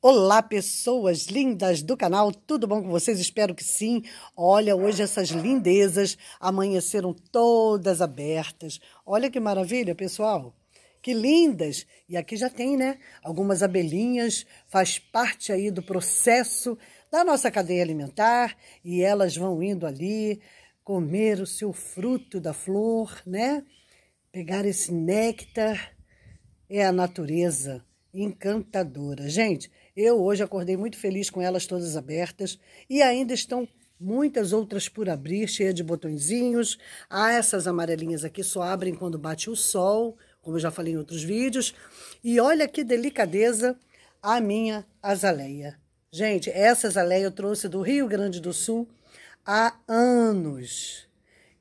Olá, pessoas lindas do canal, tudo bom com vocês? Espero que sim. Olha, hoje essas lindezas amanheceram todas abertas. Olha que maravilha, pessoal. Que lindas! E aqui já tem, né? Algumas abelhinhas, faz parte aí do processo da nossa cadeia alimentar e elas vão indo ali comer o seu fruto da flor, né? Pegar esse néctar é a natureza encantadora. Gente, eu hoje acordei muito feliz com elas todas abertas e ainda estão muitas outras por abrir, cheia de botõezinhos. Ah, essas amarelinhas aqui só abrem quando bate o sol, como eu já falei em outros vídeos. E olha que delicadeza a minha azaleia. Gente, essas aléia eu trouxe do Rio Grande do Sul há anos.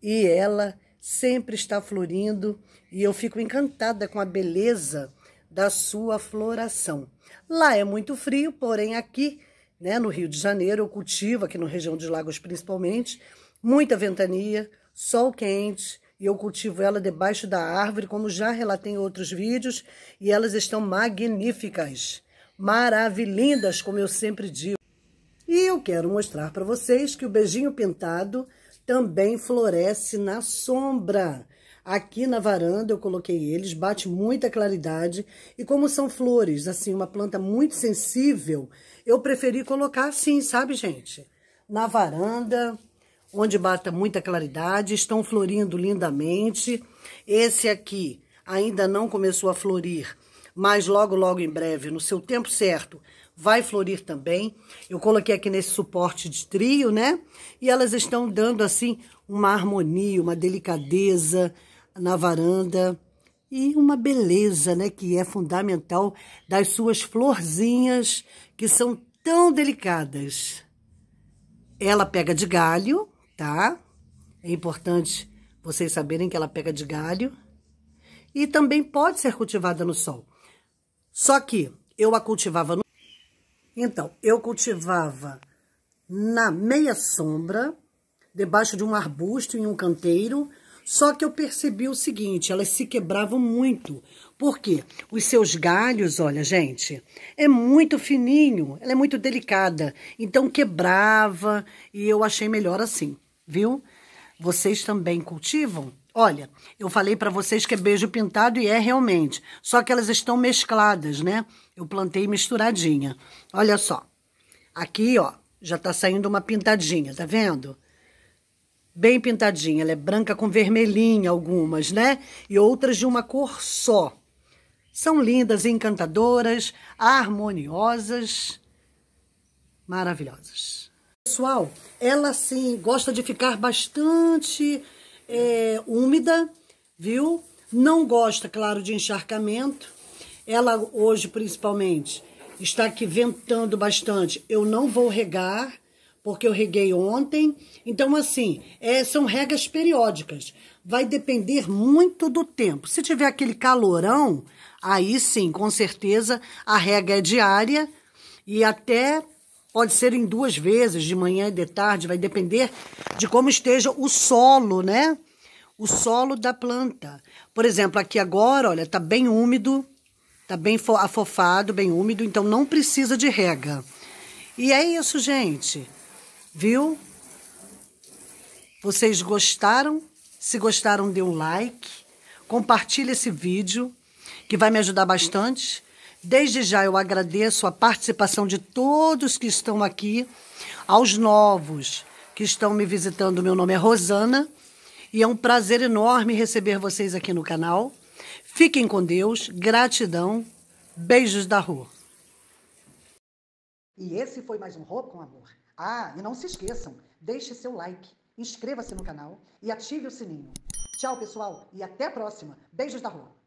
E ela sempre está florindo e eu fico encantada com a beleza da sua floração. Lá é muito frio, porém aqui, né, no Rio de Janeiro, eu cultivo aqui na região dos Lagos principalmente, muita ventania, sol quente, e eu cultivo ela debaixo da árvore, como já relatei em outros vídeos, e elas estão magníficas maravilhindas, como eu sempre digo. E eu quero mostrar para vocês que o beijinho pintado também floresce na sombra. Aqui na varanda eu coloquei eles, bate muita claridade. E como são flores, assim, uma planta muito sensível, eu preferi colocar assim, sabe, gente? Na varanda, onde bata muita claridade, estão florindo lindamente. Esse aqui ainda não começou a florir, mas logo, logo em breve, no seu tempo certo, vai florir também. Eu coloquei aqui nesse suporte de trio, né? E elas estão dando, assim, uma harmonia, uma delicadeza na varanda e uma beleza, né? Que é fundamental das suas florzinhas, que são tão delicadas. Ela pega de galho, tá? É importante vocês saberem que ela pega de galho. E também pode ser cultivada no sol. Só que eu a cultivava no... Então, eu cultivava na meia sombra, debaixo de um arbusto em um canteiro, só que eu percebi o seguinte, elas se quebravam muito. Por quê? Os seus galhos, olha, gente, é muito fininho, ela é muito delicada. Então, quebrava e eu achei melhor assim, viu? Vocês também cultivam? Olha, eu falei para vocês que é beijo pintado e é realmente, só que elas estão mescladas, né? Eu plantei misturadinha. Olha só, aqui, ó, já tá saindo uma pintadinha, tá vendo? Bem pintadinha, ela é branca com vermelhinha algumas, né? E outras de uma cor só. São lindas, encantadoras, harmoniosas, maravilhosas. Pessoal, ela sim gosta de ficar bastante é, úmida, viu? Não gosta, claro, de encharcamento. Ela hoje, principalmente, está aqui ventando bastante. Eu não vou regar, porque eu reguei ontem. Então, assim, é, são regas periódicas. Vai depender muito do tempo. Se tiver aquele calorão, aí sim, com certeza, a rega é diária e até pode ser em duas vezes, de manhã e de tarde, vai depender de como esteja o solo, né? O solo da planta. Por exemplo, aqui agora, olha, tá bem úmido, tá bem afofado, bem úmido, então não precisa de rega. E é isso, gente. Viu? Vocês gostaram? Se gostaram, dê um like, compartilhe esse vídeo, que vai me ajudar bastante Desde já eu agradeço a participação de todos que estão aqui, aos novos que estão me visitando. Meu nome é Rosana e é um prazer enorme receber vocês aqui no canal. Fiquem com Deus, gratidão, beijos da rua. E esse foi mais um Roupa com Amor. Ah, e não se esqueçam, deixe seu like, inscreva-se no canal e ative o sininho. Tchau, pessoal, e até a próxima. Beijos da rua.